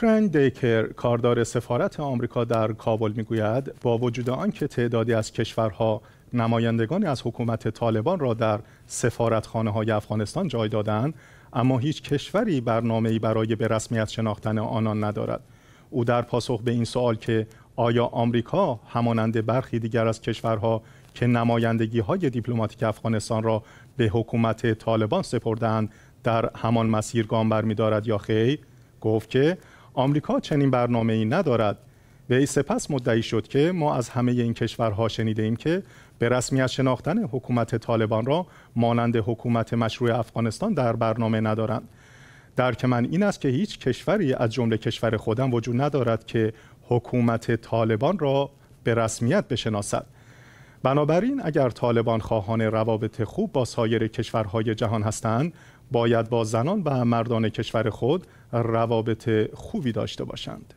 کرن دیکر کاردار سفارت آمریکا در کابل میگوید با وجود آنکه تعدادی از کشورها نمایندگانی از حکومت طالبان را در سفارتخانه های افغانستان جای دادند اما هیچ کشوری برنامه‌ای برای به رسمیت شناختن آنان ندارد او در پاسخ به این سوال که آیا آمریکا همانند برخی دیگر از کشورها که نمایندگی های دیپلماتیک افغانستان را به حکومت طالبان سپردند در همان مسیر گام برمیدارد یا خیر گفت که آمریکا چنین برنامه ای ندارد وی سپس مدعی شد که ما از همه این کشورها شنیده ایم که به رسمیت شناختن حکومت طالبان را مانند حکومت مشروع افغانستان در برنامه ندارند درک من این است که هیچ کشوری از جمله کشور خودم وجود ندارد که حکومت طالبان را به رسمیت بشناسد بنابراین اگر طالبان خواهان روابط خوب با سایر کشورهای جهان هستند باید با زنان و مردان کشور خود روابط خوبی داشته باشند